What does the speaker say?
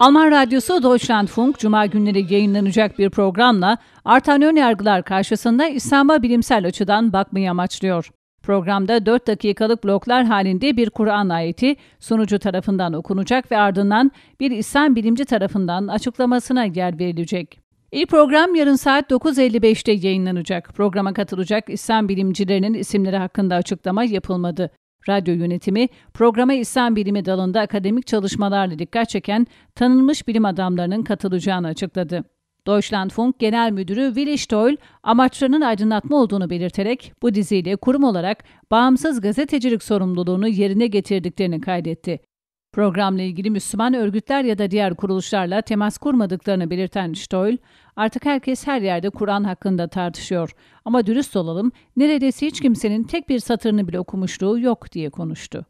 Alman radyosu Deutschlandfunk Cuma günleri yayınlanacak bir programla artan ön yargılar karşısında İslam'a bilimsel açıdan bakmayı amaçlıyor. Programda 4 dakikalık bloklar halinde bir Kur'an ayeti sunucu tarafından okunacak ve ardından bir İslam bilimci tarafından açıklamasına yer verilecek. İlk program yarın saat 9.55'te yayınlanacak. Programa katılacak İslam bilimcilerinin isimleri hakkında açıklama yapılmadı. Radyo yönetimi programa İslam bilimi dalında akademik çalışmalarla dikkat çeken tanınmış bilim adamlarının katılacağını açıkladı. Deutschlandfunk Genel Müdürü Willi Stoll amaçlarının aydınlatma olduğunu belirterek bu diziyle kurum olarak bağımsız gazetecilik sorumluluğunu yerine getirdiklerini kaydetti. Programla ilgili Müslüman örgütler ya da diğer kuruluşlarla temas kurmadıklarını belirten Stoil, artık herkes her yerde Kur'an hakkında tartışıyor. Ama dürüst olalım, neredeyse hiç kimsenin tek bir satırını bile okumuşluğu yok diye konuştu.